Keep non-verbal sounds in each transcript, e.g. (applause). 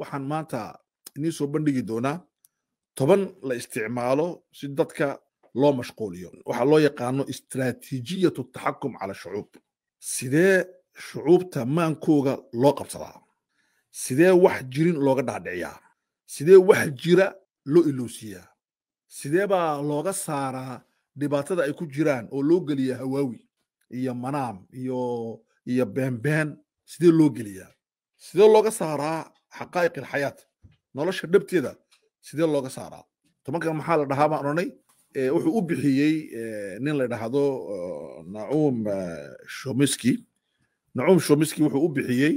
waxaan maanta inii soo bandhigi doonaa toban la isticmaalo si dadka loo mashquuliyo waxaa loo yaqaano istraatiijiyatu taxakum cala shucuub sidee shucuubta maankooga loo qabsadaa sidee wax jirin looga dhaadhiciyaa sidee wax jira loo iloosiyaa sidee baa looga saaraa dhibaatada ay ku jiraan oo loo geliya hawaawi iyo manaam iyo iyo beenbeen sidee loo geliyaa sidee looga saaraa xaqaa'iq alxayaat nolosha dhabteeda sidee looga saaraa tobankan maxaa la dhahaa baan odhanay eh, wuxuu u bixiyey eh, nin la dhahdo eh, nacuum shomiski nacuum shomiski wuxuu u bixiyey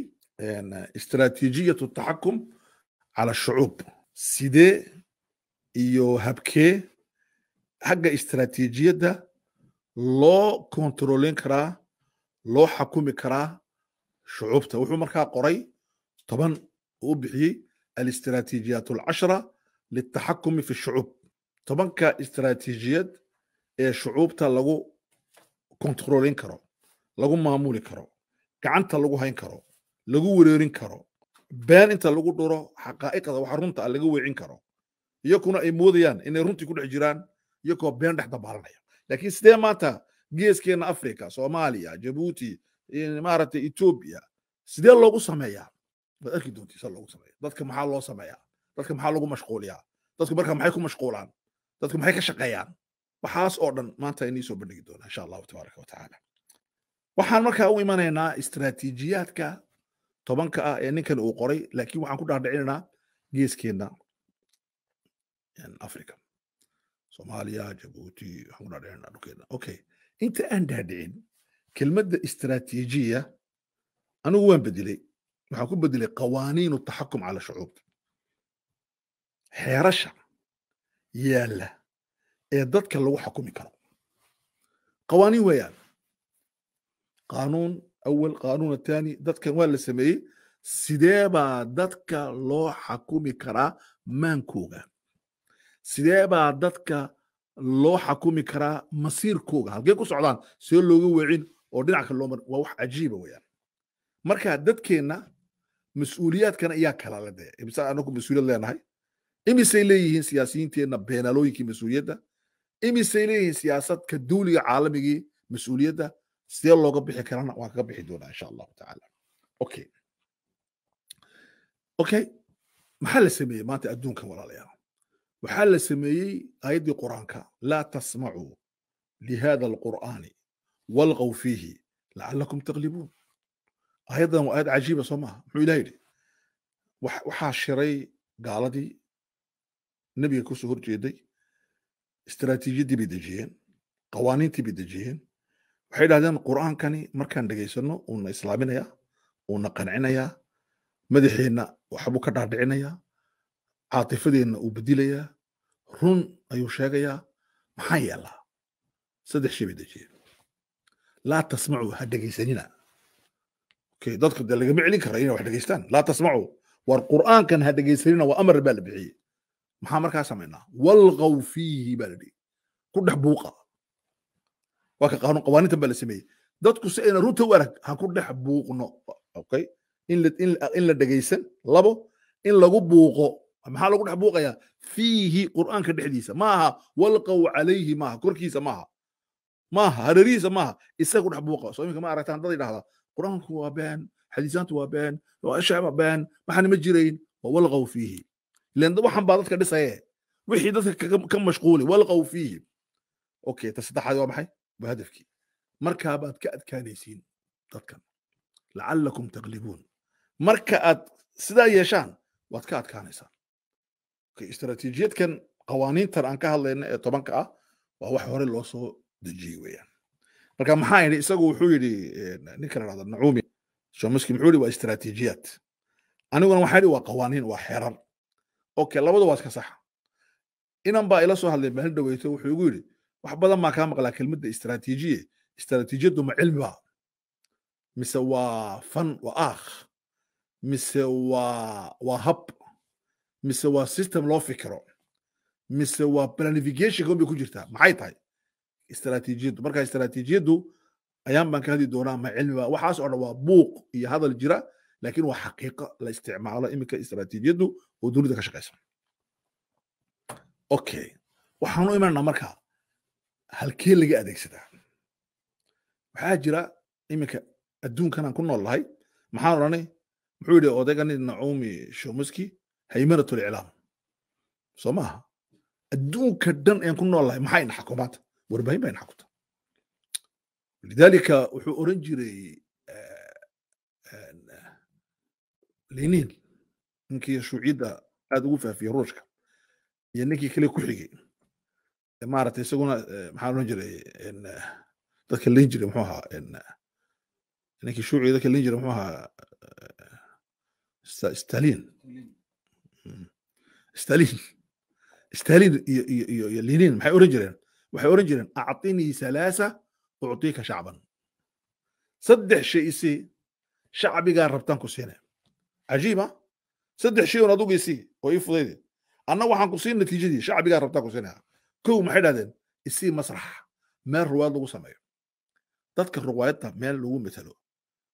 istaraatiijiyatu taxakum cala shucuub sidee iyo habkee xagga istaraatiijiyadda loo kontroleyn karaa loo xakumi karaa shucuubta wuxuu markaa qoray toban وأبعي الاستراتيجيات العشرة للتحكم في الشعوب tobanka istaraatiijiyad ee shucuubta lagu kontaroolin karo lagu maamuli karo gacanta lagu hayn karo lagu wereerin karo been inta lagu dhuro xaqaa'iqda waxa runta a laga weecin karo iyakuna ay moodayaan inay runtii ku dhex jiraan iyakoo been dhex dabaalanaya laakiin sidee maanta geeskeenna africa soomaaliya jabuuti maaragtay etoobiya sidee loogu sameeyaa waad arki doontiisa loogu sameeyo dadka maxaa loo sameeyaa dadka maxaa lagu mashquuliyaa dadku marka maxay ku mashquulaan dadku maxay ka shaqeeyaan waxaas oo dhan maanta inii soo bandhigi doona insha allahu tabaaraka wa waxaan markaa u imanaynaa istiraatiijiyaadka tobanka ah ee ninkani uu qoray laakiin waxaan ku dhaadhicinaynaa geeskeenna africa soomaaliya jabuuti waxaan ku dhaadhicinaynaa dhulkeena okay inta aan dhaadhicin kelmadda istiraatiijiya anigu waan bedelay waxaa ku bedelay qawaaniinu taxakum cala shucuub xeerasha yaalla ee dadka lagu xakumi karo qawaaniin weeyaan qaanuun awal qaanuun atani dadkan waa la sameeyey sidee baa dadka loo xakumi karaa maankooga sidee baa dadka loo xakumi karaa masiirkooga halkee ku socdaan sidee looga wecin oo dhinac kale loo mar waa wax cajiiba weyaan marka dadkeenna mas uuliyaadkana ayaa kala la de imise anagu mas-uuliyad leenahay imisay leeyihiin siyaasiyiinteenna beenalooyinkii mas-uuliyadda imisay leeyihiin siyaasadka duuliga caalamigii mas-uuliyadda sidee looga bixi karana waan kaga bixi doonaa insha allahu tacaala okay okay maxaa la sameeyey maanta adduunkan walaalayaal waxaa la sameeyey ayaddii qur-aanka laa tasmacuu lihada alqur'aani walqaw fiihi lacallakum taglibuun ayadan waa aad cajiiba soo maha muxuu ilah yidhi waxaa shiray gaaladii nebiga kusoo hor jeeday istaraatiijiyaddii bay dejiyeen qawaaniintii bay dejiyeen waxay idhahdeen qur'aankani markaan dhegaysano uuna islaaminayaa uuna qancinayaa madaxeenna waxbuu ka dhaadhicinayaa caatifadeenna uu bedilayaa run ayuu sheegayaa maxaa yeelaa saddex shay bay dejiyeen laa tasmacuu ha dhegaysanina dadka de lagama celin kara inay wax dhegeystaan laa tasmacuu war qur'aankan ha dhegeysanina waa amar baa la bixiyey maxaa markaa samaynaa walqaw fiihi baa la dhihi ku dhex buuqa waa ka qaanun baa la sameeyey dadku si ayna runta u arag ha ku dhex buuqno okay in la dhegeysan labo in lagu buuqo maxaa lagu dhex buuqayaa fiihi qur'aanka dhexdiisa ma aha walqaw calayhi maaha korkiisa maaha maaha hareerihiisa maaha isaga ku dhex buuqa soo iminka ma aragtaan dad idhahdaa qur-aanku waa been xadiisaantu waa been shacba been maxaana ma jirayn wawalqaw fiihi ilan waxan baa dadka dhisaye wixii dadka ka mashquuli walqaw fiihi okay ta saddexaad waa maxay waa hadafkii markaa baad ka adkaanaysiin dadkan lacallakum taglibuun marka aad sidaa yeeshaan waad ka adkaanaysaan istraatiijiyadkan qawaaniintan aan ka hadlayna ee tobanka ah waa wax hore loo soo dejiyey weeyaan marka maxaa yidhi isagu wuxuu yidhi ninka la dhahda nacuumi shomiski muxuu yidhi waa istaraatiijiyaad aniguna waxaa yidhi waa qawaaniin waa xerar okay labada waa iska saxa inan baa ila soo hadlay maalin dhoweyto wuxuu igu yidhi wax badan baa kaa maqlaa kelmadda istaraatiijiye istaraatiijiyaddu ma cilmi baa mise waa fan waa aakh mise waa waa hab mise waa system loo fikiro mise waa planification goon bay ku jirtaa maxay tahay istraatiijiyaddu marka istraatiijiyaddu ayaan baan ka hadli doonaa ma cilmiba waxaas oo dhan waa buuq iyo hadal jira laakiin waa xaqiiqo la isticmaalo iminka istraatiijiyaddu oo dunida ka shaqaysa okay waxaanu imananaa marka halkee laga adeegsadaa waxaa jira iminka adduunkanaan ku nool lahay maxaan odhanay muxuu yidhi odaygani naomi shomuski haymanatul iclaam soo maaha adduunka dhan aan ku nool lahay maxay naxakumaanta warbahin baa inaxa ku lidalika wuxuu oran jiray eh, eh, lenin ninkii shuuciyadda aad ugu faafiye ruushka iyo ninkii kale ku xigay eh, maaragtay isaguna maxaan oran jiray dadka leen jiray muxuu ahaa ninkii shuuciga dadka leen jiray muxuu ahaa mm. stalin stalin stalin iyo iyo iyo lenin maxay oran jireen waxay odhan jireen acطinii alaasa ucطiika shacban saddex shay isi shacbigaa rabtaan ku siinay cajiiba saddex shay oon adugu isi oo ii fudayde anna waxaan ku siin natiijadii shacbigaa rabtaan ku siinaya kow maxay dhahdeen isii masraxa meel ruwaayad lagu sameeyo dadka ruwaayadda meel lagu metelo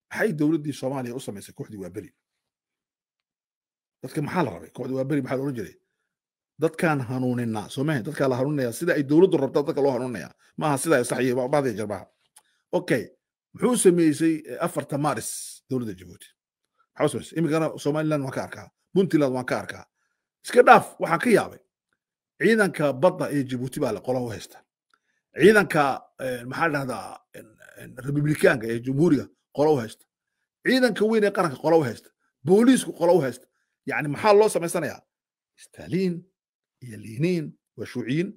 maxay dowladdii soomaaliya u samaysay kooxdii waa beri dadka maxaa la rabay kooxdii waa beri maxaa la odhan jiray dadkaan hanuuninaa soomah dadkaa la hanuuninaya sida ay dowladdu rabtaa dadka loo hanuuninaya maaha sida saxiyabahda jarbaha okay muxuu sameysey eh, afarta maris dowladda jabuuti maxuu sameysey imikana somaliland waan ka arkaa puntland waan ka arkaa iska dhaaf waxaan ka yaabay ciidanka badda ee jabuuti baa qola u haysta ciidanka eh, maxaa dhahdaa republikaanka ee jamhuuriga qola u haysta ciidanka weyn ee qaranka qola u haysta booliisku qola u haysta yani maxaa loo samaysanayaa staliin iyo liiniin waa shuuciyiin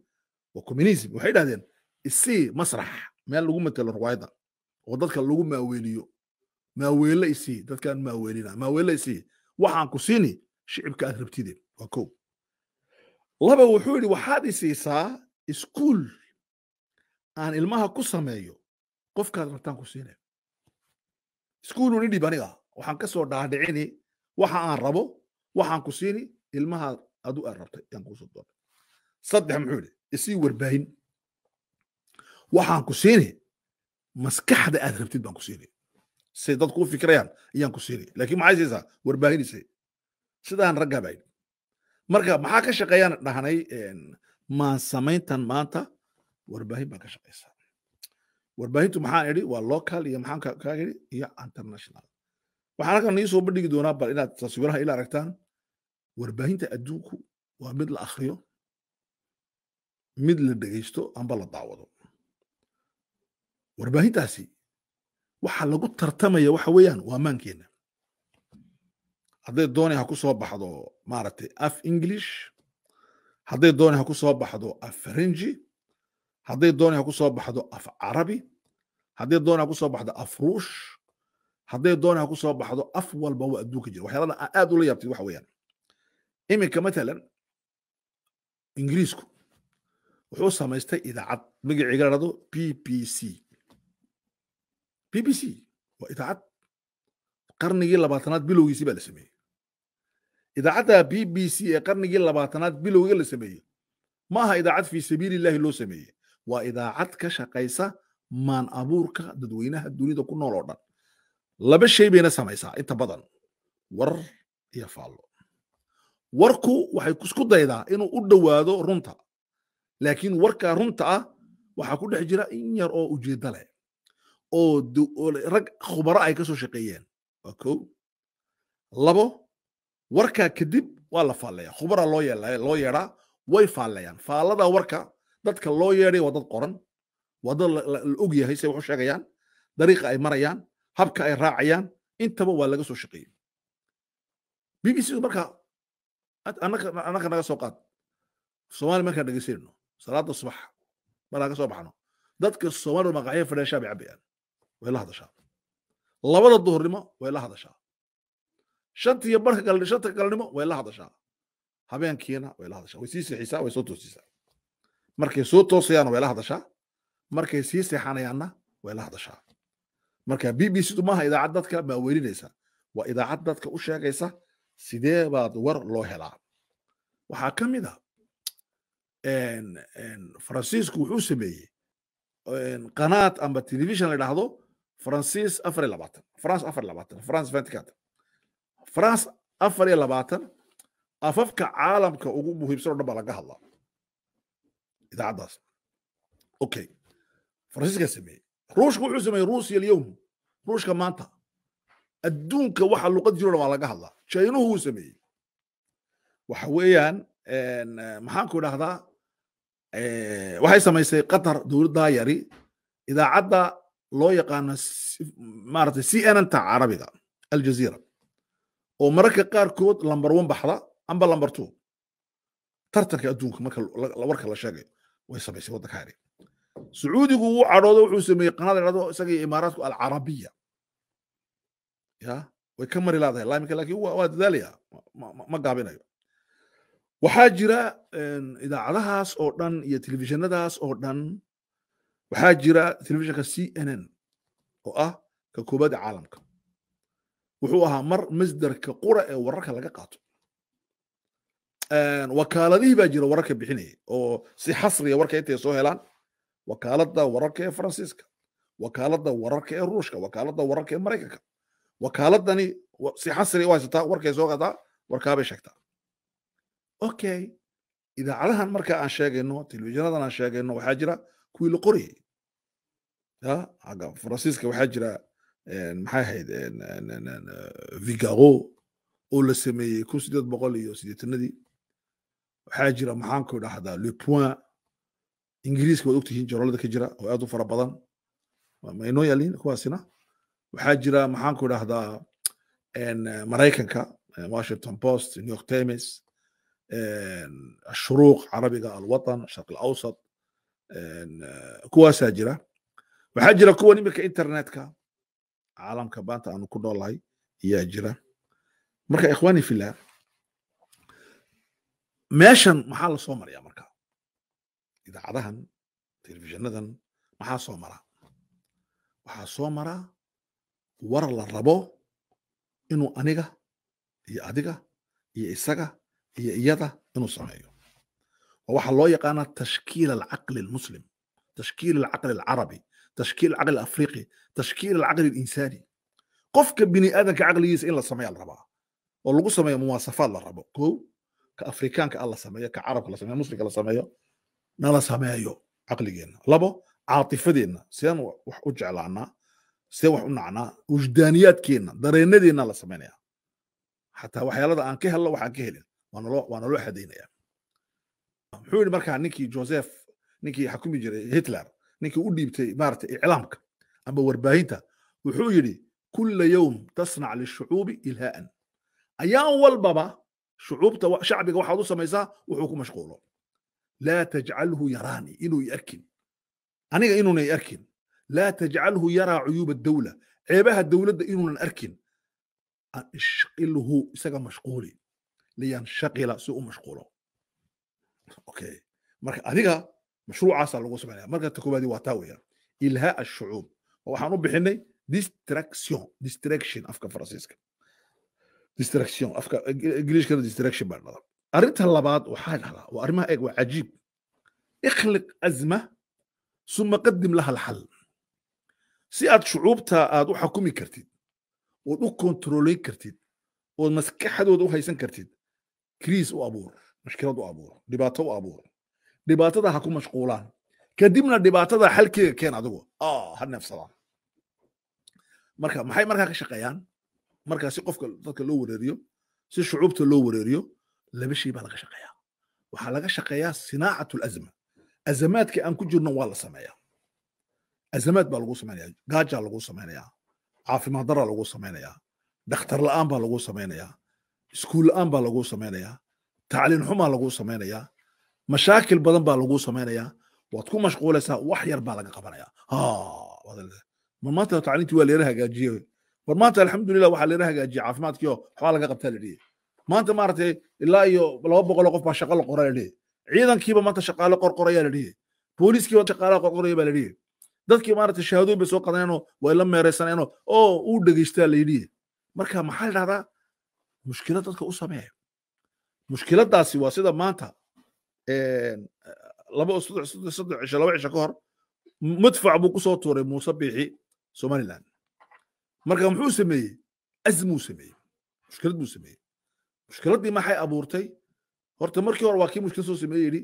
waa communism waxay dhahdeen isii masrax meel lagu matelo ruwaayada oo dadka lagu maaweeliyo maaweele isii dadkaan maaweelina maaweele isii waxaan ku siini shicibka aad rabtideen waa kow laba wuxuu yidhi waxaad isiisaa iskuul aan ilmaha ku sameeyo qofkaad rabtaan ku siinaya iskuulun idhib aniga waxaan kasoo dhaadhicini waxa aan rabo waxaan ku siini ilmahaad adu aad rabtay yaan kuuso doona saddex muxuu idhi isii warbaahin waxaan ku siinay maskaxda aad rabtid baan ku siinay say dad kuu fikirayaan ayaan ku siinay laakiin maxay siisaa warbaahinisay sidaan raggaa marka maxaa ka shaqeeyaan dhahnay maansamayntan maanta warbaahin baa ka shaqeysaa warbaahintu maxaan idhi waa local iyo maxaan kaaga idhi iyo international waxaan halkan iisoo bandhigi doonaa bal inaad taswiraha ila aragtaan warbaahinta adduunku waa mid la akhriyo mid la dhegaysto amba la daawado warbaahintaasi waxa lagu tartamaya waxa weeyaan waa maankeenna hadday dooni ha ku soo baxdo maaragtay af english hadday dooni ha ku soo baxdo af farenji hadday dooni ha ku soo baxdo af carabi hadday dooni ha ku soo baxdo af ruush hadday dooni ha ku soo baxdo af walba waa adduunka jira waxyaalada aad ula yaabtid waxa weeyaan iminka matalan ingiriisku wuxuu samaystay idaacad magacii garanado b b c b b c waa idaacad qarnigii labaatanaad bilowgiisii baa la sameeyey idaacadda b b c ee qarnigii labaatanaad bilowga la sameeyey ma aha idaacad fii sabiili illahi loo sameeyey waa idaacad ka shaqaysa maan abuurka dadweynaha dunida ku nool oo dhan laba shay bayna samaysaa inta badan war iyo faallo warku waxay isku daydaa inuu u dhowaado runta laakiin warka runta ah waxaa ku dhex jira in yar oo ujeedda leh oo rag khubaro ay kasoo shaqeeyeen waa ko labo warkaa kadib waa la faalleeya khubara loo yeedhaa way faalleeyaan faallada warka dadka loo yeedhay waa dad qoran waa dad la og yahay say wax u sheegayaan dariiqa ay marayaan habka ay raacayaan intaba waa laga soo shaqeeyey bbc markaa annaga naga soo qaad somalia markaan dhegeysayno salaada subax markaan ka soo baxno dadka soomaalida maqaxyo fadhiya shaab cabayaan way la hadashaa labada duhurnimo way la hadashaa shanta iyo barka kale shanta kalenimo way la hadashaa habeenkiina way la hadashaa way sii seexisaa way soo toosisaa markay soo toosayaanna way la hadashaa markay sii seexanayaanna way la hadashaa marka b b c du maaha idaacad dadka maa weyninaysa waa idaacad dadka u sheegaysa sidee baad war loo helaa waxaa ka mid a ah, faransiisku wuxuu sameeyey qanaad amba television la dhahdo faransiis afar iyo labaatan france afar labaatan france venticat france afar iyo labaatan afafka caalamka ugu muhiimsan o dhan baa laga hadla idaacaddaas okay faransiiskaa sameeyey ruushka wuxuu sameeyey ruusiya alyowm ruushka maanta adduunka waxa luqad jiro dhan waa laga hadlaa chainuhu wuu sameeyey waxa weeyaan maxaanku idhahdaa waxay samaysay qatar dowladdaa yari idaacadda loo yaqaano maarata c n n carabiga aljaziira oo mararka qaarkood lambar one baxda amba lambar two tartanka adduunka marka warka la sheegayo way samaysay waddanka hari sacuudigu wuu cadhoodo wuxuu sameeyey qanada dhado isagii imaaraatku alcarabiya ya way ka mari laadahay laaminka laakiin waa dadaalaya ma gaabinayo waxaa jira idaacadahaas oo dhan iyo telefishinadaas oo dhan waxaa jira telefishinka c n n oo ah ka koobada caalamka wuxuu ahaa mar masderka qura ee wararka laga qaato wakaaladihii baa jira wararka bixinaya oo si xasriya warka intay soo helaan wakaaladda wararka ee faransiiska wakaaladda wararka ee ruushka wakaaladda wararka ee maraykanka wakaaladani si xasriya u haysataa warkay soo qaataa warkaabay sheegtaa okay idaacadahan marka aan sheegayno telefishinnadan aan sheegayno waxaa jira kuwii la qorayay agga faransiiska waxaa jira maxay ahayd vigaro eh, oo la sameeyey kun sideed boqol iyo siddeetanadii waxaa jira maxaanku idhahdaa le point ingiriiska waad ogtihiin jornalada ka jira oo aad u fara badan maynoo yaaliin kuwaasina waxaa jira maxaanku idhahdaa maraykanka washington post new york times الشروق carabiga alwaطan sharq اlawsat kuwaasaa jira waxaa jira kuwan iminka internetka caalamka baanta aanu ku noolahay ayaa jira marka ikhwani filah meeshan maxaa la soo maraya marka idaacadahan telefishinnadan maxaa soo mara waxaa soo mara war la rabo inuu aniga iyo adiga iyo isaga iyo iyada inuu sameeyo oo waxaa loo yaqaanaa tashkiil alcaqli almuslim tashkiil alcaqli alcarabi tashkiil alcaqli alafriqi tashkiil alcaqli alinsaani qofka bini aadanka caqligiisa in la sameeya la rabaa oo lagu sameeyo muwaasafaad la rabo ko ka afrikaanka a ah la sameeyo ka carabka la sameeyo muslimka la sameeyo nala sameeyo caqligeenna labo caatifadeenna sideen wax u jeclaanaa sideen wax u nacnaa wujdaaniyaadkeenna dareenadeenna la sameynaya xataa waxyaalada aan ka helno waxaan ka helin waana loo xadaynaya muxuu yidhi markaa ninkii joseph ninkii xakumi jiray hitler ninkii u dhiibtay maarata iclaamka ama warbaahinta wuxuu yidhi kulla yowm tasnac lishucuubi ilhaa'an ayaan walbaba shucuubta shacbiga waxaad u samaysaa wuxuu ku mashquulo laa tajcalhu yaraani inuu i arkin aniga inuunan i arkin laa tajcalhu yaraa cuyuuba dawla ceebaha dowladda inuunan arkin ishqilhu isaga mashquuli liyanshaqila si u mashquulo okay marka adiga mashruucaasa lagu samaynaya marka ta koobaadi waa taa weeyaan ilhaa ashucuub waxaan u bixinay distraction distraction afka faransiiska distraction afka ingiliishkana distraction baa dhada arrinta labaad waxaa dhahdaa waa arrimaha eeg waa cajiib ikhliq azma suma qadim laha alxal si aad shucuubta aad u xakumi kartid ood u kontroolayn kartid ood maskaxdooda u haysan kartid kriis u abuur mashkilad u abuur dhibaato u abuur dhibaatada ha ku mashquulaan kadibna dhibaatada xalkeega keen adigu ha neefsadaan marka maxay markaa ka shaqeeyaan markaa si qofka dadka loo wareeriyo si shucuubta loo wareeriyo laba shay baa laga shaqeeyaa waxaa laga shaqeeyaa sinaacat lazma azamaadka aan ku jirno waa la sameeyaa azamaad baa lagu samaynayaa gaajaa lagu samaynayaa caafimaad daraa lagu samaynayaa iskuul la-aan baa lagu samaynayaa tacliin xumaa laguu samaynayaa mashaakil badan baa lagu samaynayaa waad ku mashquulaysaa wax yar baa laga qabanayaa mar maanta tacliintii waa leera hagaajiye mar maanta alxamdulilah waxaa leera hagaajiye caafimaadkiio xogaa laga qabtaa ladhihi maanta maaragtay ilaa iyo laba boqoloo qof baa shaqo la qora ladhihi ciidankiiba maanta shaqaale qorqoraya ladhihi booliskiiba shaqaalaha qorqoraya baa ladhihi dadkii maaragtay shahaadooyin bay soo qadaneenoo way la meeraysaneenoo oo uu dhegeystaala yidhihi marka maxaa la dhahdaa mushkilad dadka u sameeya mushkiladdaasi waa sida maanta laba saddex cisho laba cisho ka hor madfac buu ku tuuray muuse biixi somaliland marka muxuu sameeyey azmuu sameeyey mushkilad buu sameeyey mushkiladdii maxay abuurtay horta markii hore waa kii mushkilad soo sameeye yidhi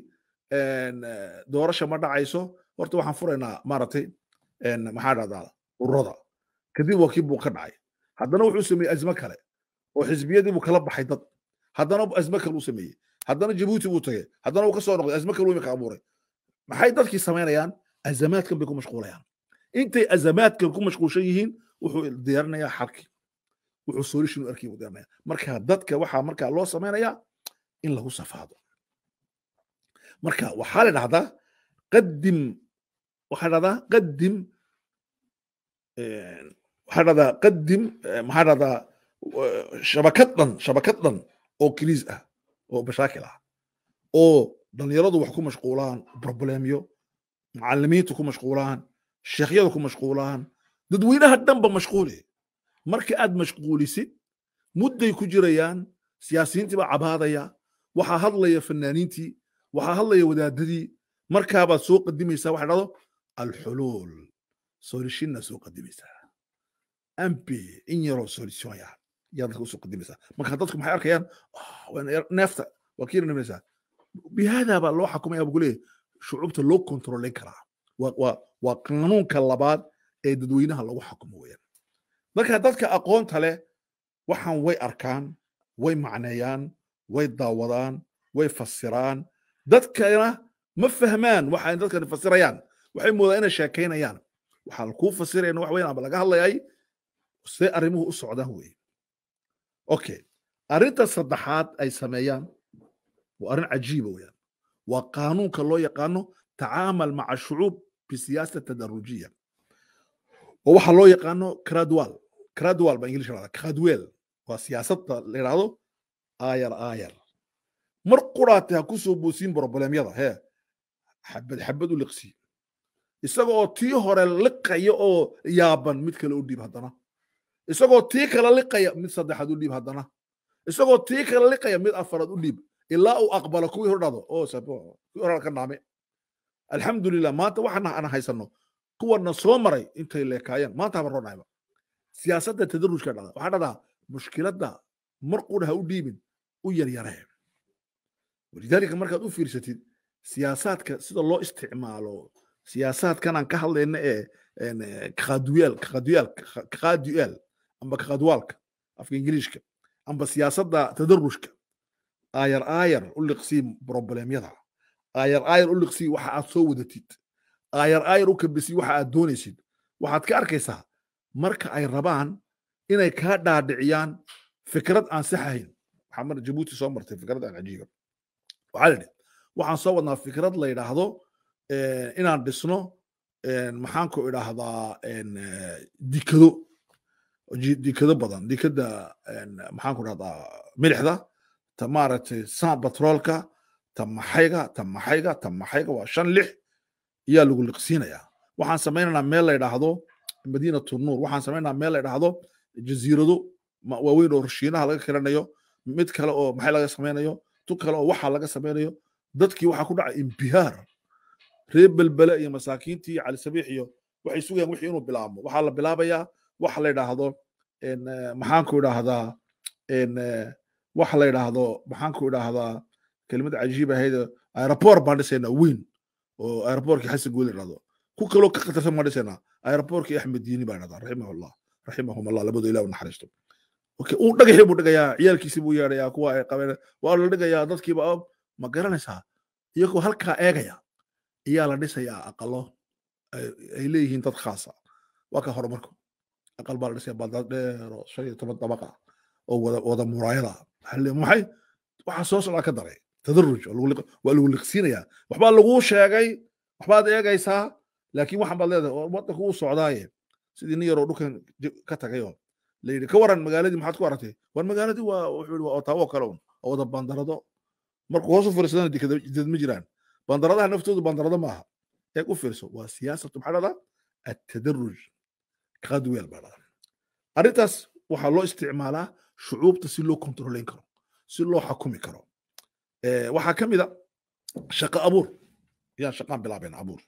doorasha ma dhacayso horta waxaan furaynaa maaragtay maxaa dhahdaa ururada kadib waa kii buu ka dhacay haddana wuxuu sameeyey azmo kale oo xisbiyadii buu kala baxay dad haddana azme kal uu sameeyey haddana jabuuti buu tagay haddana uu kasoo soo noqday azme kal imika abuuray maxay dadkii samaynayaan azamaadkan bay ku mashquulayaan intay azamaadkan ku mashquulshan yihiin wuxuu diyaarinayaa xalkii wuxuu solution arkii buu diyaarinaya marka dadka waxaa markaa loo samaynayaa in lagu safaado marka waxaa la dhahdaa qadim waxaa dhahdaa qadim eh, waxaa dhahdaa qadim eh, maxaa dhahdaa shabakaddan shabakaddan oo kiliis ah oo mashaakil ah oo dhalinyaradu wax ku mashquulaan broblemiyo macalimiintu ku mashquulaan sheekhyadu ku mashquulaan dadweynaha dhanba mashquuli marka aad mashquulisid mudday ku jirayaan siyaasiyiintii baa cabaadaya waxaa hadlaya fanaaniintii waxaa hadlaya wadaadadii markaabaad soo qadimaysaa waxa dhado alxuluul solishinna soo qadimaysaa ambi in yaroo solisyon yaad marka usoo qadimaysaa marka dadku maxay arkayaan neefta waa kii nimanaysaa bihaada loo xakumaya buu leeyahay shucuubta loo kontroleyn karaa waa qanuunka labaad ee dadweynaha lagu xakumo weyaan marka dadka aqoonta leh waxaan way arkaan way macneeyaan way daawadaan way fasiraan dadkana ma fahmaan waxa dadkani fasirayaan waxay moodaan inay sheekaynayaan waxaa kuu fasirayana wax laga hadlayay see arrimuhu u socdaan weye okay arrinta saddexaad ay sameeyaan waa arrin cajiiba weyaan waa qaanuunka loo yaqaano tacaamal maca shucuub bisiyaasa tadarujiya oo waxa loo yaqaano cradwal cradwal ba ingilish lahada cradwell waa siyaasadda la yidhahdo aayar aayar mar quraate ha ku soo boosiin brobolemyada hee xabad xabad u liqsi isaga oo tii hore liqaya oo yaaban mid kale u dhiib haddana isagoo tii kala liqaya mid saddexaad u dhiib haddana isagoo tii kala liqaya mid afaraad u dhiib ilaa uu aqbalo kuwii hordhado ka dhaame alxamdulilah maanta waxaan aan haysano kuwana soo maray intay leekaayaan maanta haba siyaasadda tadarujka dhada waxaa dhadaa mushkiladda mar qudha ha u dhiibin u yaryaree walidaalika markaad u fiirsatid siyaasaadka sida loo isticmaalo siyaasaadkanaan ka hadlayna ee kaqaaduyaal kaqaaduyaal kaqaaduyaal amba kaqadwaalka afka ingiriishka amba siyaasadda tadarushka aayar aayar u liqsii broblemyada aayar aayar u liqsii waxa aad soo wadatid aayar aayar u kabisii waxa aad doonaysid waxaad ka arkaysaa marka ay rabaan inay kaa dhaadhiciyaan fikrad aan sax ahayn jabuuti soo martay fikrad aan cajiiba waxaa lidhi waxaan soo wadnaa fikrad la yidhaahdo eh, inaan dhisno eh, maxaanku idhaahdaa eh, dikado dikado badan dikada maxaan ku dhahdaa milixda ta maaragtay san batroolka ta maxayga ta maxayga ta maxayga waa shan lix ayaa lagu liqsiinayaa waxaan samaynaynaa meel la idhaahdo madiinatu nuur waxaan samaynaa meel la idhaahdo jaziirado waaweyn oo rashiinaha laga kiranayo mid kale oo maxay laga samaynayo tu kale oo waxa laga samaynayo dadkii waxaa ku dhacay imbihaar reer belbele iyo masaakiintii cali sabiix iyo waxay sugayaan wixii inuu bilaabmo waxaa la bilaabayaa wax la yidhaahdo maxaanku idhaahdaa wax la yidhaahdo maxaanku idhaahdaa kelimad cajiib ahaydo aeroport baan dhisaynaa weyn oo aeroportkii xasan guuli dhahdo ku kaloo ka khatarsan baan dhisaynaa aeroportkii axmed diini baan dhahdaa raximahullah raximahum allah labadu ilah u naxariisto uu dhagaxii buu dhigayaa ciyaalkiisii buu yeedhayaa kuwa ay qabeen waa la dhigayaa dadkiiba oh, ma garanaysaa iyagoo halkaa eegaya ayaa la dhisayaa aqalo ay leeyihiin dad khaasa waa ka horumarku aqal baa la dhisaya baaldad dheer oo shan iyo toban dabaqa oo wada wada muraayada maxaa maxay waxaa soo socdaa ka daray tadaruj waa lagu liqsiinayaa waxbaa laguu sheegay waxbaad eegaysaa laakiin waxan baad leedahay oo wadanka uu socdaaye sidii nin yaroo dhulkan ka tagay oo la yidhi ka waran magaaladii maxaad ku aragtay war magaaladii waa wuxuu waa otaawo kale un oo wada bandarado markuu hoos u fiirsadana jidad ma jiraan bandaradaha naftoodu bandarado maaha eeg u fiirso waa siyaasatu maxaa dhada atadarruj graduel baa dhada waxaa loo isticmaalaa shucuubta si loo kontroleyn karo si loo xakumi karo waxaa ka mida ah shaqa abuur yaan shaqaan bilaabayna abuur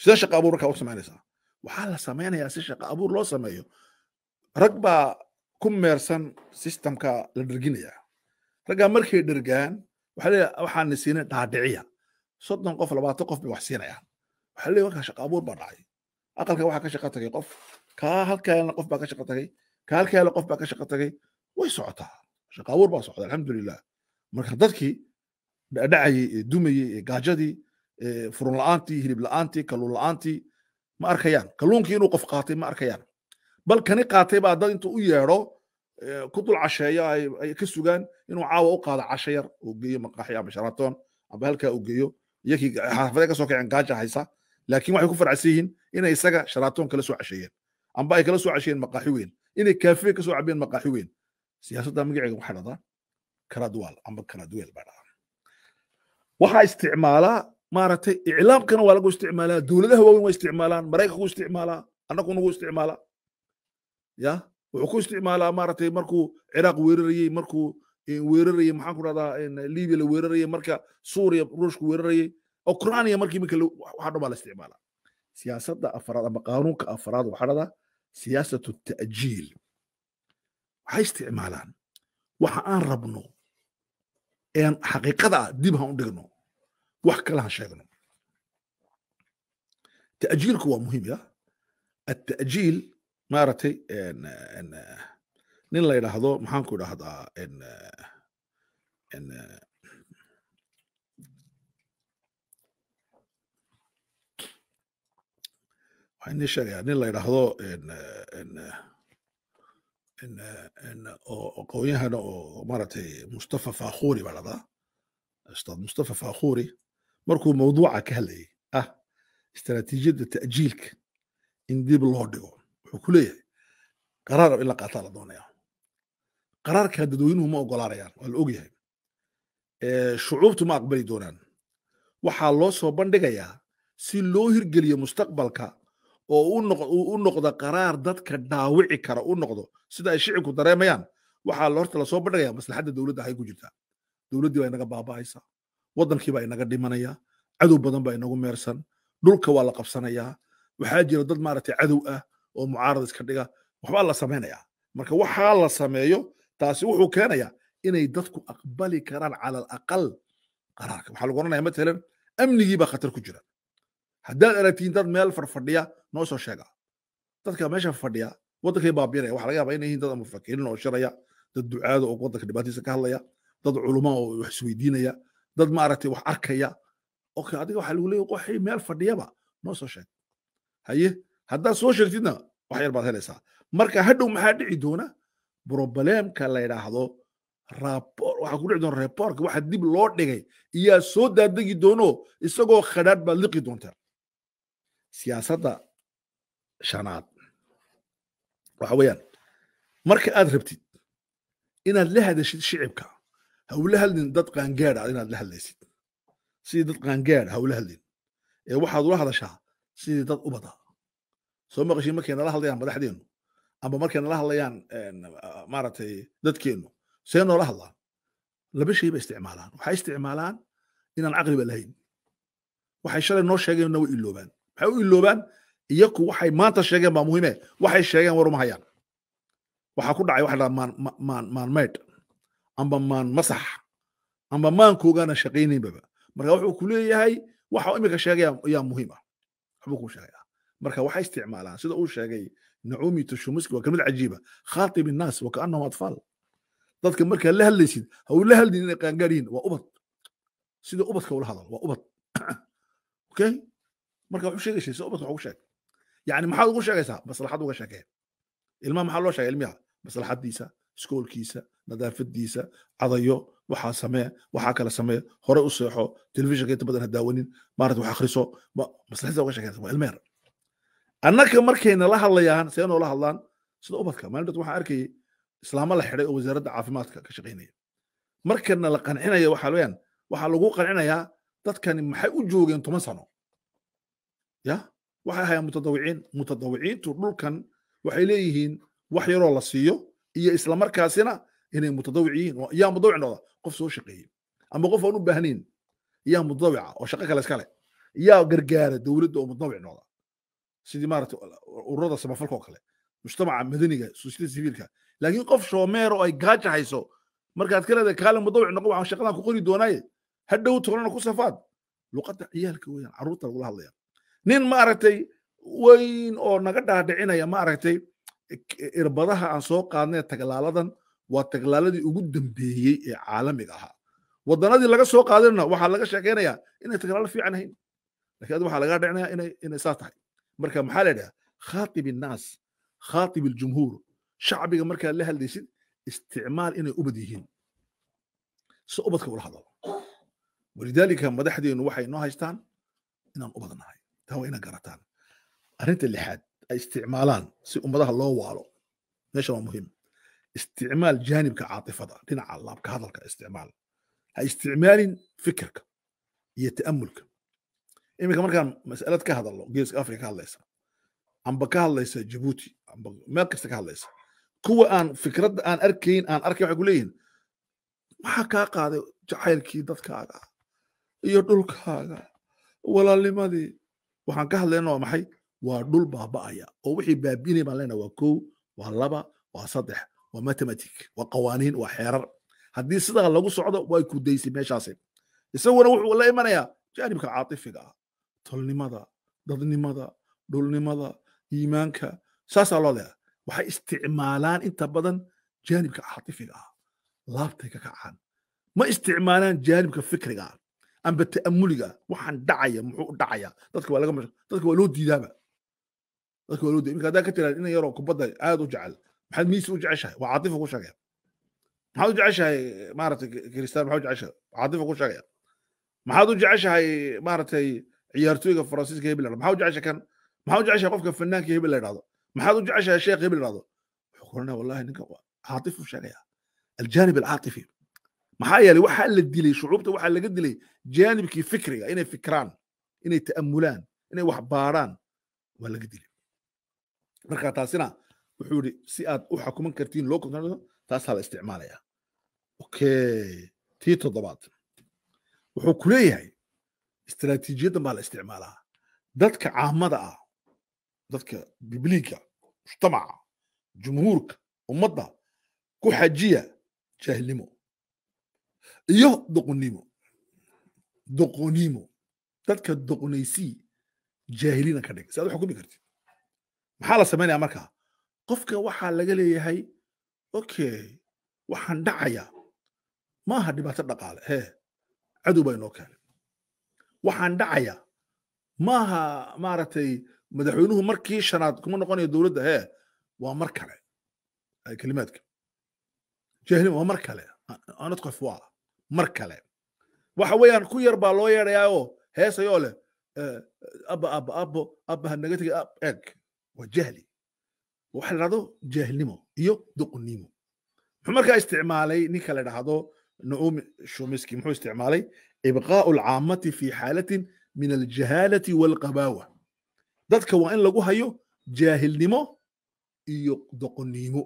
sidee shaqa abuur markaa u samaynaysaa waxaa la samaynayaa si shaqa abuur loo sameeyo rag baa ku meersan sistemka la dherginayaa raggaa markay dhergaan waxaan na siinay dhaadhiciya soddon qof labaatan qof bay wax siinayaan waxaa leeyahay markaa shaqa abuur baa dhacay aqalka waxaa ka shaqo tagay qof kaa halkeelna qof baa ka shaqo tagay ka halkeelna qof baa ka shaqo tagay way socotaa shaqo abuur baa socda alxamdulilah marka dadkii dhacayey ee dumayey ee gaajadii ee furun la'aantii hilib la'aantii kalluun la'aantii ma arkayaan kalluunkii inuu qof qaatay ma arkayaan bal kani qaatay baa dad intuu u yeedho ku dul casheeyo ay ka sugaan inuu caawa u qaado casho yar oo geeyo maqaxi ama sharaatoon amba halkaa uu geeyo iyakii xaafadee kasoo kaceen gaaja haysa laakiin waxay ku faracsan yihiin inay isaga sharaatoon kala soo casheeyeen amba ay kala soo casheyeen maqaaxi weyn inay kaafiye ka soo cabeen maqaaxi weyn siyaasadda magaceega waxaa dhahdaa karadwal amba karadweel baa dhahdaa waxaa isticmaalaa maaragtay iclaamkana waa lagu isticmaalaa dowladaha waaweyn waa isticmaalaan maraykanku isticmaalaa annagu nagu isticmaalaa ya wuxuu ku isticmaalaa maaragtay markuu ciraaq weerarayey markuu eh, weerarayey maxaan ku dhahdaa libiya la weerarayey marka suuriya ruushku weerarayey oo qur'aaniya markii minka waxa dhan baa la isticmaalaa siyaasadda afraad ama qaanuunka afraad waxaa dhada siyaasatu ta'jiil waxay isticmaalaan waxa aan rabno een xaqiiqada ah dib ha u dhigno wax kale ha sheegno ta'jiilku waa muhiim ya التأجيل مارتي إن إن نين لا يلاحظوا nin sharia nin la yidhaahdo aqoonyahana oo maratay mustafa fakhuri baa dhadaa ustaad mustafa fakhuri markuu mawduuca ka hadlayay ah istaraatiijiyadda ta'jiilka in dib loo dhigo wuxuu ku leeyahay qaraar in la qaataa la doonayaa qaraarkan dadweynuhu ma ogolaanayaan waa la ogyahay shucuubtu ma aqbali doonaan waxaa loo soo bandhigayaa si loo hirgeliyo mustaqbalka oo u noqdo qaraar dadka dhaawici kara u noqdo sida ay shicibku dareemayaan waxaa horta lasoo bandhigaya maslaxadda dowladda ahay ku jirtaa dowladdii baa inaga baaba'aysa waddankii inaga dhimanaya cadow badan baa inagu meersan dhulka waa la qabsanayaa waxaa jira dad maaragtay cadow ah oo mucaarad iska dhiga waxbaa la samaynaya marka waxaa la sameeyo taasi wuxuu keenaya inay dadku aqbali karaan cala alaqal qaraarka waxaa lagu odhanaya matalan amnigii khatar ku jira haddaad aragtiin dad meel farfadhiya noo soo sheega dadka meesha fadhiya wadankay baabinaya waxa laga yaaba inay yihiin dad ama fakirin oo shiraya dad ducaada oo waddanka dhibaatiisa ka hadlaya dad culuma oo wax isweydiinaya dad maaragtay wax arkaya okay adiga waxaa lagu leeyahy waxay meel fadhiyaba noo soo sheeg haye haddaad soo sheegtidna wax yar baad helaysaa marka hadhow maxaa dhici doona brobleemka la yidhaahdo raboor waxaa ku dhici doona repoorka waxa dib loo dhigay iyaa soo daadegi doono isagoo khadhaadh baad liqi doontaa siyaasadda shanaad waxa weyaan marka aad rabtid inaad la hadashid shicibka hawla hadlin dad qaangaad aad ah inaad la hadlaysid sidii dad qaangaad hawla hadlin ee waxaad ula hadashaa sidii dad ubada soo maqashin markay nala hadlayaan madaxdeennu ama markay nala hadlayaan maaragtay dadkeennu see noola hadlaan laba shay bay isticmaalaan waxay isticmaalaan inaan caqliba lahayn waxay shalay noo sheegeen na way iloobaan maxay u iloobaan iyaku waxay maanta sheegeen baa muhiime eh. waxay sheegeen war uma hayaan waxaa ku dhacay waxa dhadaa maan maanmeydh amba maan masax amba maankoogaana shaqaynaynbaba marka wuxuu ku leeyahay waxa imika sheegaya ayaa muhiim ah waxbuu kuu sheegaya marka waxay isticmaalaan sida uu sheegay naomi tushumuski waa kelmad cajiiba khaatib innaas wa kaanahum atfaal dadka markaa la hadlaysid ha u la hadlin inay qaangaar yihin waa ubad sida ubadka ula hadal waa ubad (clears throat) okay marka wuxuu sheegaysa sida ubadka waxu sheeg yani maxaad ugu sheegaysaa maslaxad uga sheekee ilmaha maxaa loo sheegay ilmiha maslaxadiisa iskoolkiisa nadaafadiisa cadayo waxaa samee waxaa kala samee hore u seexo telefishinka inta badan ha daawanin maarata wax akhriso maslaxadiisa uga sheekeysa waa ilmeer annaka markayna la hadlayaan see noola hadlaan sida ubadka maalin dad waxaan arkayay islaamo la xiday oo wasaaradda caafimaadka ka shaqaynaya markana la qancinaya waxaa weyaan waxaa lagu qancinayaa dadkani maxay u joogeen toban sano ya waxay ahayan mutadawiciin mutadawiciintu dhulkan waxay leeyihiin wax yaroo la siiyo iyo islamarkaasina inay mutadawic yihiin yaa mutadawic noqda qof soo shaqeeyey ama qof aan u baahnayn yaa mutadawica oo shaqo kale iskale yaa gargaara dowladda oo mutadawic noqda sidii maarata ururada samafalka kale mujtamaca madaniga sosyada siviilka laakiin qof shoomeer oo ay gaajahayso markaad ka leedahay kaale mutadawic waxaan shaqadan ku qori doonaaye hadhow tognana ku safaad luqadda ciyaalka weeyaan carruurta lagula hadlaya nin maaragtay weyn oo naga dhaadhicinaya maaragtay eh, irbadaha aan soo qaadnay taglaaladan waa taglaaladii ugu dambeeyey ee caalamiga ahaa waddanadii laga soo qaadanna waxaa laga sheekaynayaa inay taglaalo fiican hayn lakin adu waxa lagaa inay inay saa tahay marka maxaa la yidhaha khaatib innaas khaatib iljumhuur shacbiga markaad la hadlaysid isticmaal inay ubad yihiin si ubadka ula hadalo walidaalika madaxdeenu waxay noo haystaan inaan ubad nahay taa waa ina garataan arrinta lixaad ay isticmaalaan si ummadaha loo waalo meeshan waa muhim isticmaal jaanibka caatifada dhinaca laabka hadalka isticmaal ha isticmaalin fikirka iyo ta'amulka iminka markaan masalad ka hadalno geeska afrika ka hadlaysa amba ka hadlaysa jabuuti amba meel kasta ka hadlaysa kuwa aan fikradda aan arkayn aan arkayn waxay ku maxaa kaa qaaday jacaylkii dadkaaga iyo dhulkaaga walaalnimadii waxaan ka hadlayna waa maxay waa dhul baaba'aya oo wixii baabiinay baan leenaha waa kow waa laba waa saddex waa mathematic waa qawaaniin waa xeerar haddii sidaa lagu socdo way kudaysay meeshaasi isaguna wuxuu la imanayaa jaanibka caatifiga ah tolnimada dadnimada dhulnimada iimaanka saasaa loo leeha waxay isticmaalaan inta badan jaanibka caatifiga ah laabtay ka kacaan ma isticmaalaan jaanibka fikriga ah amba ta'amuliga waxaan dhacaya muxuu u dhacaya dadka waa laga mash dadka waa loo diidaaba dadka waa loo diida iminka haddaa ka tiraad ina yaroo kubadda aad u jecel maxaad miisi u jeceshahay waa caatifo ku sheegaya maxaad u jeceshahay maaragtay kristaan maxaa u jeceshahay caatifo ku sheegaya maxaad u jeceshahay maaragtay ciyaartooyga faransiiska hebel maxaa u jeceshahay kan maxaa u jeceshahay qofka fanaanka hebel la idhahdo maxaad u jeceshahay sheekh hebel la idhahdo wuxuu qorana wallahi ninka caatif u sheegaya aljaanib alcaatifi maxaa yeeley waxaa la dilay shucuubta waxaa laga dilay jaanibkii fikriga inay fikraan inay ta'amulaan inay wax baadhaan waa laga dilay marka taasina wuxuu yidhi si aad u xakuman kartiin loo kontrolo taasaa la isticmaalayaa tii toddobaad wuxuu ku leeyahay istaraatiijiyadan baa la isticmaalaa dadka caamada ah dadka bibliiga mujtamaca jumhuurka ummadda ku xajiya jaahilnimo iyo doqonnimo doqonnimo dadka doqonaysii jaahilina ka dhig si ad xukumi kartid maxaa la samaynaya markaa qofka waxaa laga leeyahay okay waxaan dhacaya maaha dhibaato dhaqaale he cadow baa inoo keenay waxaan dhacaya maaha maaragtay madaxweynuhu markii shanaad kuma noqonaya dowladda he waa mar kale kelimaadka jaahilima waa mar kale anad qof waa mar kale waxa weeyaan ku yar baa loo yeedhayaa oo heesayoo leh eh, abba abba abbo abba ha naga eg waa jahli waxa la dhahdo jahlnimo iyo duqnimo muxuu markaa isticmaalay ninka la dhahdo naomi shumiski muxuu isticmaalay ibqaa'u alcaamati fi xaalatin min aljahaalati walqabaawa dadka waa in lagu hayo jaahilnimo iyo doqonnimo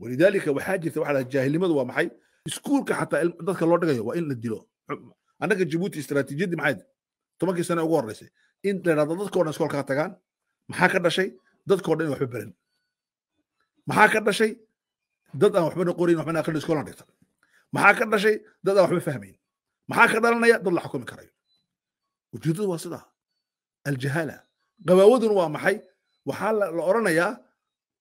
walidaalika waxaa jirta waxaa dhaha jaahilnimadu waa maxay iskuulka xataa dadka loo dhigayo waa in la dilo annaga jabuuti istaraatiijiyaddii maxayd tobankii sane ugu horreysay in dheraado dadkao dhan iskoolkaa tagaan maxaa ka dhashay dadkao dhan in waxba berin maxaa ka dhashay dad aan waxbana qorayn waxbana aqrin iskoolan dhigtan maxaa ka dhashay dad aan waxba fahmayn maxaa ka dhalanaya dad la xukumi karayo ujeeddadu waa sidaa aljahaala qabaawadun waa maxay waxaa la oranayaa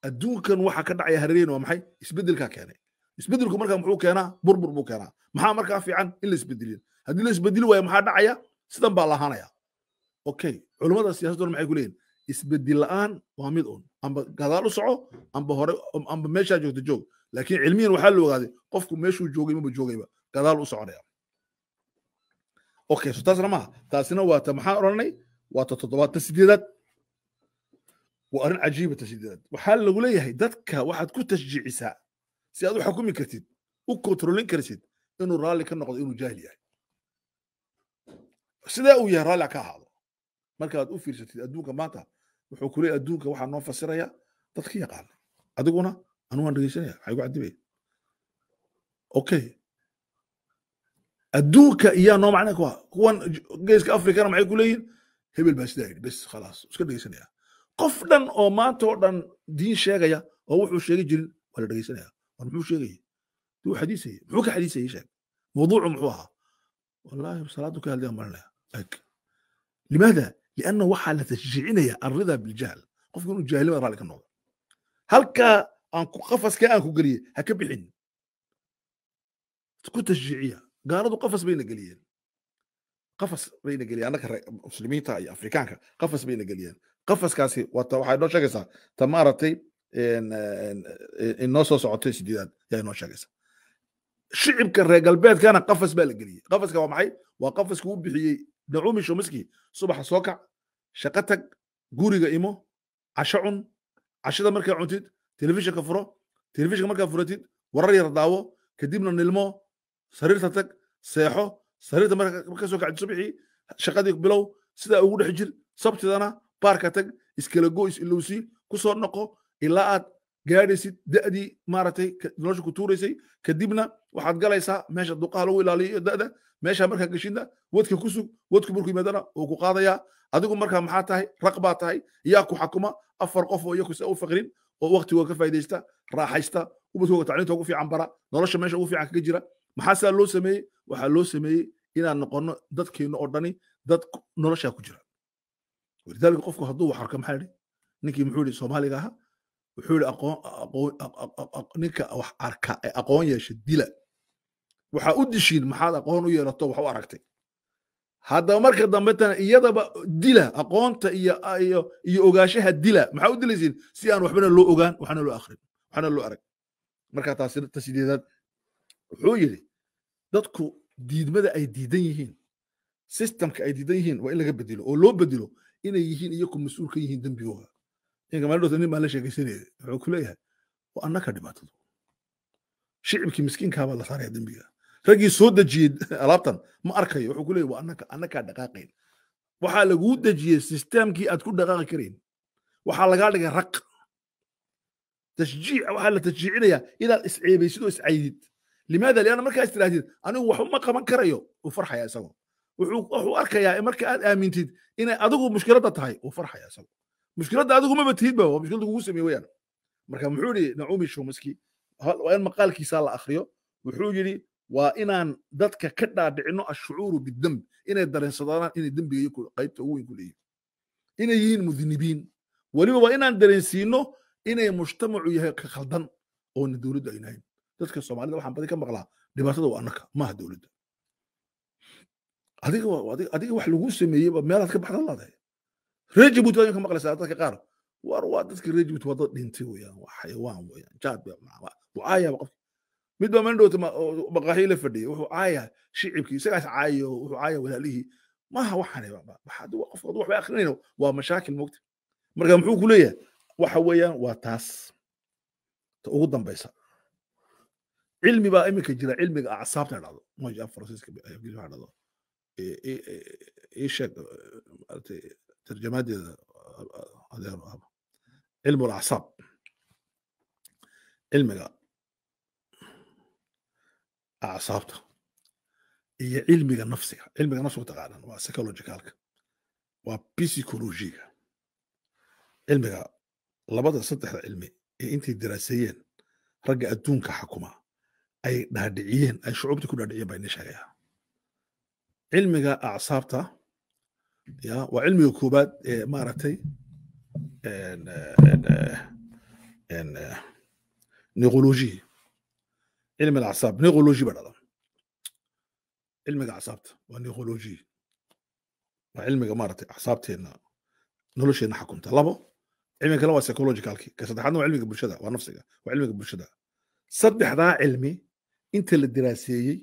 adduunkan waxa ka dhacaya hareereen waa maxay isbeddelkaa keenay isbedelku markaa muxuu keenaa burbur buu keenaa maxaa markaa fiican in la isbedeliyo haddii la isbedeli waayo maxaa dhacaya sidan baa lahaanaya okay culummada siyaasaduna maxay ku leeyihin isbedel la'aan waa mid un amba gadaal u soco amba hore amba meeshaa joogta joog laakiin cilmiyan waxaa la ogaaday qofku meeshuu joogay maba joogayba gadaal u soconaya okay so taasna maaha taasina waa maxaan odhanay waa toddobaad ta sideedaad waa arrin cajiiba ta sideedaad waxaa lagu leeyahay dadka waxaad ku tashjiicisaa si aad u xukumi kartid u kontrolin kartid inuu raalli ka noqdo inuu jaahil yahay sidaa uu yahay raalli ka ahaado markaad u fiirsatid adduunka maanta wuxuu ku adduunka waxaa noo fasiraya dadka yaqaana adiguna anuu waan dhegeysanaya waxaa igu okay adduunka iyaa noo macna kuwa kuwan geeska afrikana maxay ku leeyihin hebel baa sidaa yidhi bes khalaas iska dhegeysanaya qof dhan oo maanta oo dhan diin sheegaya oo wuxuu sheegi jirin waa la dhegeysanaya war muxuu sheegaya duu xadiisaya muxuu ka xadiisaya sheeg mawduucu muxuu ahaa wallahi salaadu ka hadliya marinaya eg limaada lianna waxaa la tashjiicinaya arrida biljahl qofku inuu jaahilima raalli ka noqdo halkaa aan ku qafaska aan ku geliyey ha ka bixin ku tashjiiciya gaaladu qafas bayna geliyeen qafas bayna geliyeen annaga muslimiinta iyo afrikaanka qafas bayna geliyeen qafaskaasi waata waxay noo sheegaysaa ta maaragtay inoo soo socotay sideedaad yaa inoo sheegaysa shicibka reer galbeedkana qafas baa la geliyey qafaska waa maxay waa qafaska u bixiyey nacumi shomiski subaxa soo kac shaqo tag guriga imo casho cun cashada markaa cuntid telefishinka furo telefishinka markaa furatid warar yar daawo kadibna nilmo sariirta tag seexo sariirta markaa soo kacdi subixii shaqadii bilow sidaa ugu dhex jir sabtidana baarka tag iskala go is ilowsi ku soo noqo ilaa aad gaadaysid da'dii maaragtay nolosha ku tuuraysay kadibna waxaad galaysaa meesha duqaha lagu ilaaliyo da'da meesha markaa geshidna wadka ku sug wadku markuu yimaadana wuu ku qaadayaa adigu markaa maxaa tahay raq baa tahay yaa ku xakuma afar qof oo iyakusa u faqrin oo waqtigooda ka faa'idaysta raaxaysta ubadkooga tacliinta ugu fiican bara nolosha meesha ugu fiican kaga jira maxaa sidaa loo sameeyey waxaa loo sameeyey inaan noqonno dadkeenna oo dhani dad noloshaa ku jira walidaalika qofku hadduu wax arko maxaa yidhi ninkii muxuu yidhi soomaaliga ahaa wuxuu yidhi aqoonninka wax arka ee aqoon yeesha dila waxaa u dishiin maxaad aqoon u yeelato wax u aragtay haddaba marka dambe iyadaba dila aqoonta iyo ogaanshaha dila maxaa u dilaysiin si aan waxbana loo ogaan waxna loo akrin waxna loo arag marka taasi ta sideedaad wuxuu yidhi dadku diidmada ay diidan yihiin systemka ay diidan yihiin waa in laga bedelo oo loo bedelo inay yihiin iyaku mas-uul ka yihiin dembigooda gamadhowta nin baa la sheekaysanaya wuxuu ku leeyahay waa annaka dhibaatadu shicibkii miskiinkaabaa la saaraya dembiga raggii soo dejiyey alaabtan ma arkayo wuxuu ku leeyahy waa annaka dhaqaaqayn waxaa laguu dejiyey sisteemkii aad ku dhaqaaqi karayn waxaa lagaa dhigay raq tashjiic waxaa la tashjiicinayaa inaad isceebaysid iscaydid limaada lianna markaa is anigu waxba ma qaban karayo uu farxaya isagu wuxuu arkayaa marka aad aamintid inay adigu mushkiladda tahay uu farxaya isagu mushkiladda adigu maba tihidba waa mushkilada kugu sameeye weyaan marka muxuu yidhi naomi shomaski waa in maqaalkiisaa la akhriyo wuxuu yidhi waa inaan dadka ka dhaadhicino ashucuuru bidemb inay dareensadaan inay dembiga qaybta ugu weyn ku leeyihin inay yihiin mudnibiin weliba waa inaan dareensiino inay mujtamacu yahay ka khaldan oona dowladdu aynahayn dadka soomaalida waxaan badi ka maqlaa dhibaatada waa annaka maaha dowladda adiga wax lagu sameeyeba meelaad ka baxdan laadahay reer jabuuti baa iminka maqlaysaa dadka qaar war waa dadka reer jabuuti waa dad dhintay weeyaan waa xayawaan weeyaan jaad caayaaba qofki mid baa maalin dhowta la fadhiyay wuxuu caaya shicibkii isagaas caayo wuxuu caaya walaalihii maaha waxaan waxaad qof ad wax akrinayno waa mashaakil mogta marka muxuu ku leeyahay waxa weeyaan waa taas ta ugu dambaysa cilmi baa iminka jira cilmiga acsaabta dhacdo faransiiska dhacdo ترجمات علم الاعصاب علم اعصابته هي علمك النفسي علمك النفسي وتعالى وسيكولوجيكالك وبسيكولوجيك علمك labada saddexda cilmi ee intay daraasayeen ragga adduunka xakuma ay dhaadhiciyeen ay shucuubtii ku dhaadhiciyeen baa inii sheegayaa cilmiga acsaabta ya waa cilmiga koobaad ee maaragtay niqoloji cilmi alacasaab niqoloji ba dhada cilmiga casaabta waa niqoloji waa cilmiga maaragtay acsaabteenna nolosheenna xakumta labo cilmiga kale waa psychologicalki ka saddexaadna waa cilmiga bulshada waa nafsiga waa cilmiga bulshada saddexdaa cilmi inta la diraaseeyey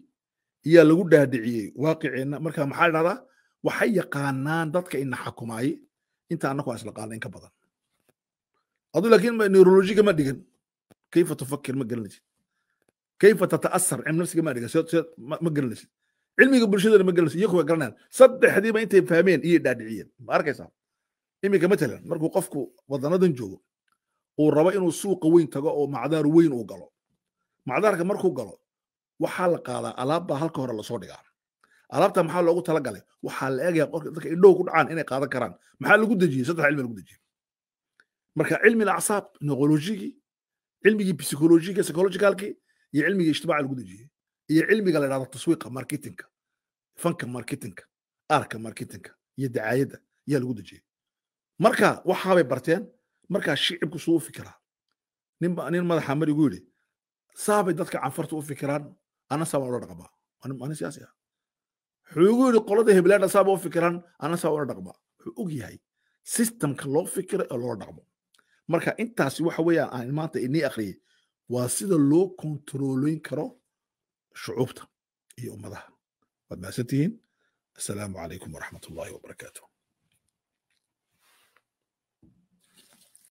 iyaa lagu dhaadhiciyey waaqiceenna marka maxaa dhahdaa waxay yaqaanaan dadka ina xakumaay inta anaku isla qaana in badan adu lakin neurologiga ma dhigan kayfa tufakir ma garanaysid kayfa tataasar cilminafsiga ma dhigan ma garanaysid cilmiga bulshadana ma garanaysid iyaku way garanayaan saddexdiiba intay fahmeen iyay dhaadhiciyeen ma arkaysaa iminka matalan markuu qofku wadanadan joogo uu rabo inuu suuqa weyn tago oo macdaar weyn uu galo macdaarka markuu galo waxaa la qaadaa alaabbaa halka hore lasoo dhigaa alaabta maxaa loogu talagalay waxaa la egaya qofka dadka indhow ku dhacaan inay qaadan karaan maxaa lagu dejiyey saddex cilmi lagu dejiyey marka cilmi acsaab noqolojigii cilmigii psychologiga psychologicalkii iyo cilmigii ijtimaaca lagu dejiyey iyo cilmiga la dhahdo taswiiqa marketinka fanka marketinka arka marketinka iyo dacaayadda ayaa lagu dejiyey marka waxaabay barteen markaa shicibku suu u fikiraa nin madaxa mari yidhi saabay dadka canfarta u fikiraan ana saa ula dhaqmaa anin siyaasi ah wuxuugu yidhi qolada heblaadha saaboo fikiran ana saa una dhaqma wuxuu og yahay systemka loo fikiro ee loo dhaqmo marka intaasi waxa weeyaan aan maanta inii akhriyey waa sida loo kontaroolayn karo shucuubta iyo ummadaha waad mahadsantihiin asalaamu calaykum waraxmat ullahi wabarakaatu